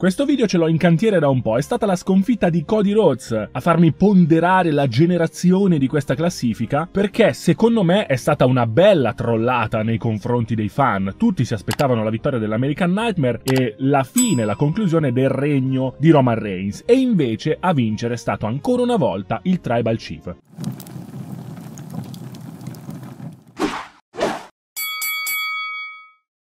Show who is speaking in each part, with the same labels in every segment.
Speaker 1: Questo video ce l'ho in cantiere da un po', è stata la sconfitta di Cody Rhodes a farmi ponderare la generazione di questa classifica, perché secondo me è stata una bella trollata nei confronti dei fan. Tutti si aspettavano la vittoria dell'American Nightmare e la fine, la conclusione del regno di Roman Reigns, e invece a vincere è stato ancora una volta il Tribal Chief.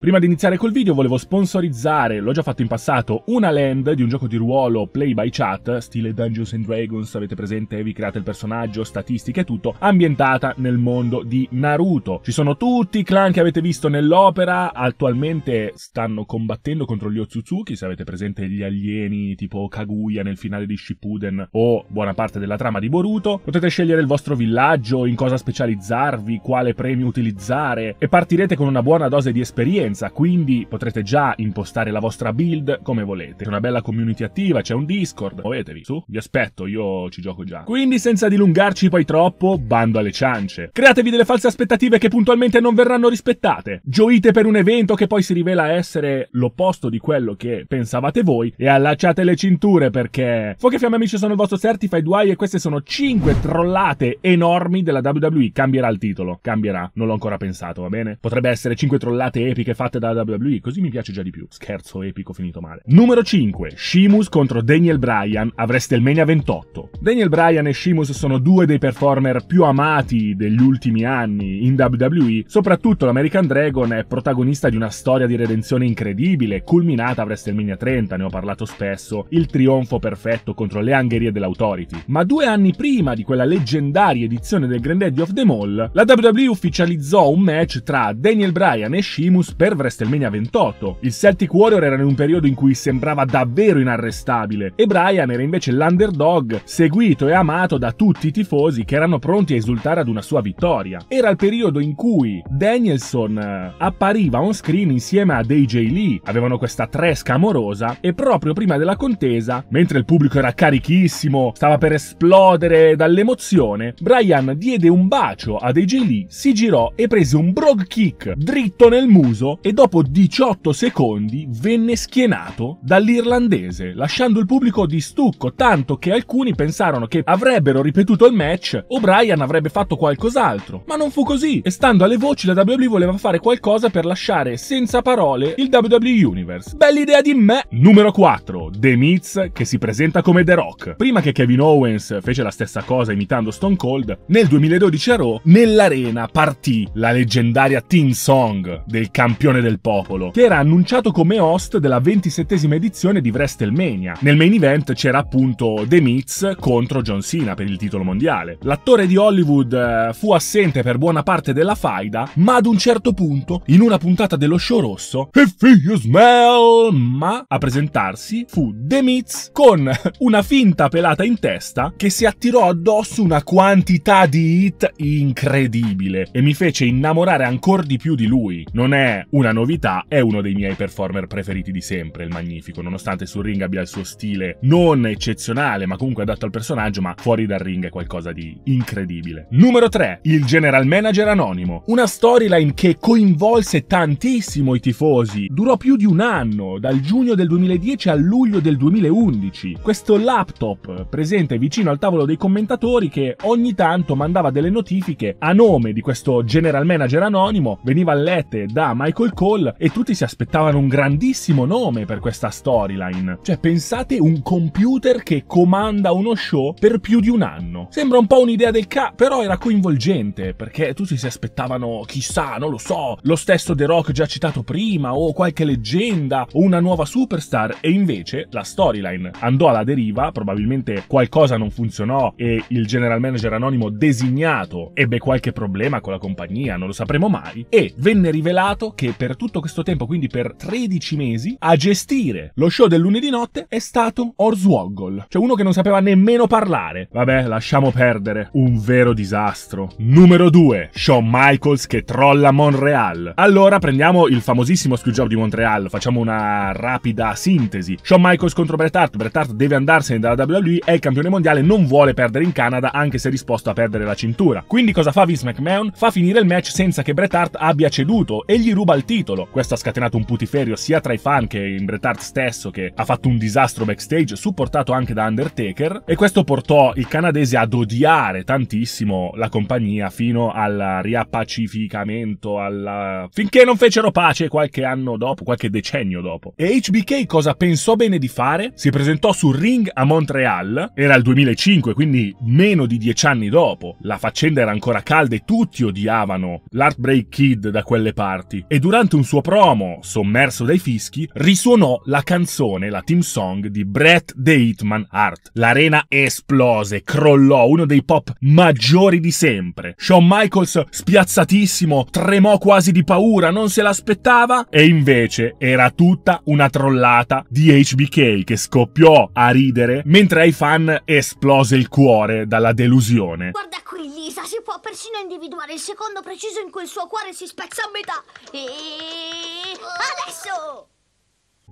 Speaker 1: Prima di iniziare col video volevo sponsorizzare, l'ho già fatto in passato, una land di un gioco di ruolo play by chat, stile Dungeons and Dragons, avete presente, vi create il personaggio, statistiche e tutto, ambientata nel mondo di Naruto. Ci sono tutti i clan che avete visto nell'opera, attualmente stanno combattendo contro gli Otsutsuki, se avete presente gli alieni tipo Kaguya nel finale di Shippuden o buona parte della trama di Boruto. Potete scegliere il vostro villaggio, in cosa specializzarvi, quale premio utilizzare e partirete con una buona dose di esperienza partenza, quindi potrete già impostare la vostra build come volete. C'è una bella community attiva, c'è un Discord, muovetevi, su, vi aspetto, io ci gioco già. Quindi senza dilungarci poi troppo, bando alle ciance. Createvi delle false aspettative che puntualmente non verranno rispettate. Gioite per un evento che poi si rivela essere l'opposto di quello che pensavate voi e allacciate le cinture perché... Fuochi Fiamme Amici sono il vostro Certified Y e queste sono 5 trollate enormi della WWE. Cambierà il titolo, cambierà, non l'ho ancora pensato, va bene? Potrebbe essere 5 trollate epiche fatte fatte dalla WWE, così mi piace già di più. Scherzo epico finito male. Numero 5. Sheamus contro Daniel Bryan Avreste il Mania 28. Daniel Bryan e Sheamus sono due dei performer più amati degli ultimi anni in WWE, soprattutto l'American Dragon è protagonista di una storia di redenzione incredibile, culminata a Mania 30, ne ho parlato spesso, il trionfo perfetto contro le angherie dell'Authority. Ma due anni prima di quella leggendaria edizione del Granddaddy of the Mall, la WWE ufficializzò un match tra Daniel Bryan e Sheamus per per WrestleMania 28. Il Celtic Warrior era in un periodo in cui sembrava davvero inarrestabile e Brian era invece l'underdog seguito e amato da tutti i tifosi che erano pronti a esultare ad una sua vittoria. Era il periodo in cui Danielson eh, appariva on screen insieme a AJ Lee, avevano questa tresca amorosa e proprio prima della contesa, mentre il pubblico era carichissimo, stava per esplodere dall'emozione, Brian diede un bacio ad AJ Lee, si girò e prese un brog kick dritto nel muso e dopo 18 secondi venne schienato dall'irlandese, lasciando il pubblico di stucco, tanto che alcuni pensarono che avrebbero ripetuto il match o Bryan avrebbe fatto qualcos'altro. Ma non fu così, e stando alle voci la WWE voleva fare qualcosa per lasciare senza parole il WWE Universe. Bella idea di me! Numero 4. The Miz che si presenta come The Rock. Prima che Kevin Owens fece la stessa cosa imitando Stone Cold, nel 2012 a Raw, nell'arena partì la leggendaria team song del campionato campione del popolo, che era annunciato come host della 27 edizione di WrestleMania. Nel main event c'era appunto The Miz contro John Cena per il titolo mondiale. L'attore di Hollywood eh, fu assente per buona parte della faida, ma ad un certo punto, in una puntata dello show rosso, If you smell, ma a presentarsi fu The Miz con una finta pelata in testa che si attirò addosso una quantità di hit incredibile e mi fece innamorare ancora di più di lui. Non è una novità è uno dei miei performer preferiti di sempre, il Magnifico, nonostante sul ring abbia il suo stile non eccezionale, ma comunque adatto al personaggio, ma fuori dal ring è qualcosa di incredibile. Numero 3. Il General Manager Anonimo. Una storyline che coinvolse tantissimo i tifosi. Durò più di un anno, dal giugno del 2010 al luglio del 2011. Questo laptop presente vicino al tavolo dei commentatori che ogni tanto mandava delle notifiche a nome di questo General Manager Anonimo, veniva lette da Michael Michael Cole e tutti si aspettavano un grandissimo nome per questa storyline. Cioè pensate un computer che comanda uno show per più di un anno. Sembra un po' un'idea del ca, però era coinvolgente perché tutti si aspettavano chissà, non lo so, lo stesso The Rock già citato prima o qualche leggenda o una nuova superstar e invece la storyline andò alla deriva, probabilmente qualcosa non funzionò e il general manager anonimo designato ebbe qualche problema con la compagnia, non lo sapremo mai, e venne rivelato che per tutto questo tempo, quindi per 13 mesi, a gestire lo show del lunedì notte è stato Orswoggle, cioè uno che non sapeva nemmeno parlare. Vabbè, lasciamo perdere. Un vero disastro. Numero 2. Shawn Michaels che trolla Monreal. Allora prendiamo il famosissimo screwjob di Montreal, facciamo una rapida sintesi. Shawn Michaels contro Bret Hart, Bret Hart deve andarsene dalla WWE, è il campione mondiale, non vuole perdere in Canada anche se è risposto a perdere la cintura. Quindi cosa fa Vince McMahon? Fa finire il match senza che Bret Hart abbia ceduto e gli ruba il titolo. Questo ha scatenato un putiferio sia tra i fan che in Bret Hart stesso, che ha fatto un disastro backstage, supportato anche da Undertaker, e questo portò il canadese ad odiare tantissimo la compagnia fino al riappacificamento, alla... finché non fecero pace qualche anno dopo, qualche decennio dopo. E HBK cosa pensò bene di fare? Si presentò sul ring a Montreal, era il 2005, quindi meno di dieci anni dopo. La faccenda era ancora calda e tutti odiavano l'Heartbreak Kid da quelle parti. E durante durante un suo promo, sommerso dai fischi, risuonò la canzone, la team song di Brett The Hitman Hart. L'arena esplose, crollò, uno dei pop maggiori di sempre. Shawn Michaels, spiazzatissimo, tremò quasi di paura, non se l'aspettava, e invece era tutta una trollata di HBK che scoppiò a ridere, mentre ai fan esplose il cuore dalla delusione. Guarda qui, Lisa, si può persino individuare il secondo preciso in cui il suo cuore si spezza a metà. E sì! Adesso!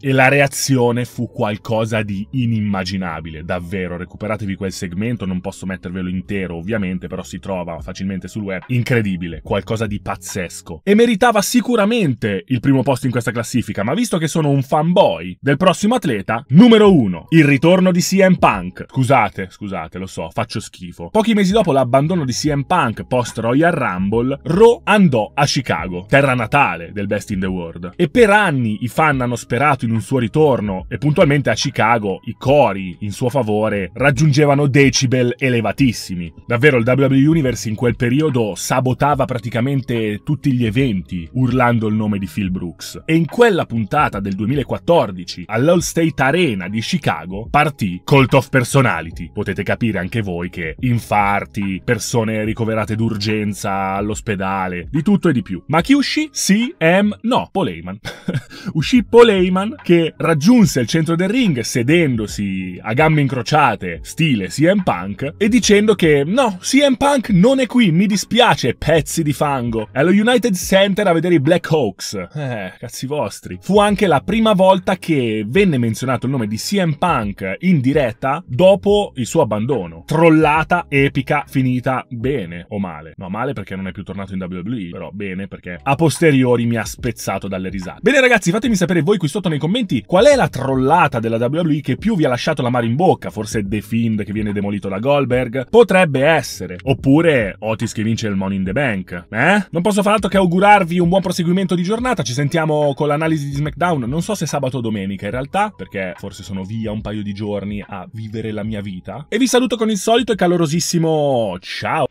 Speaker 1: e la reazione fu qualcosa di inimmaginabile, davvero. Recuperatevi quel segmento, non posso mettervelo intero ovviamente, però si trova facilmente sul web. Incredibile, qualcosa di pazzesco. E meritava sicuramente il primo posto in questa classifica, ma visto che sono un fanboy del prossimo atleta, numero uno, il ritorno di CM Punk. Scusate, scusate, lo so, faccio schifo. Pochi mesi dopo l'abbandono di CM Punk post Royal Rumble, Ro andò a Chicago, terra natale del Best in the World. E per anni i fan hanno sperato in in un suo ritorno e puntualmente a Chicago i cori in suo favore raggiungevano decibel elevatissimi. Davvero il WWE Universe in quel periodo sabotava praticamente tutti gli eventi urlando il nome di Phil Brooks. E in quella puntata del 2014 all'All State Arena di Chicago partì Cult of Personality. Potete capire anche voi che infarti, persone ricoverate d'urgenza all'ospedale, di tutto e di più. Ma chi uscì? CM? No, Paul uscì Paul che raggiunse il centro del ring sedendosi a gambe incrociate, stile CM Punk, e dicendo che no, CM Punk non è qui, mi dispiace, pezzi di fango. È allo United Center a vedere i Black Hawks. Eh, cazzi vostri. Fu anche la prima volta che venne menzionato il nome di CM Punk in diretta dopo il suo abbandono. Trollata epica finita bene o male. No, male perché non è più tornato in WWE, però bene perché a posteriori mi ha spezzato dalle risate. Bene ragazzi, fatemi sapere voi qui sotto nei commenti commenti qual è la trollata della WWE che più vi ha lasciato la mare in bocca, forse The Fiend che viene demolito da Goldberg, potrebbe essere, oppure Otis che vince il Money in the Bank, eh? Non posso far altro che augurarvi un buon proseguimento di giornata, ci sentiamo con l'analisi di SmackDown, non so se sabato o domenica in realtà, perché forse sono via un paio di giorni a vivere la mia vita, e vi saluto con il solito e calorosissimo ciao!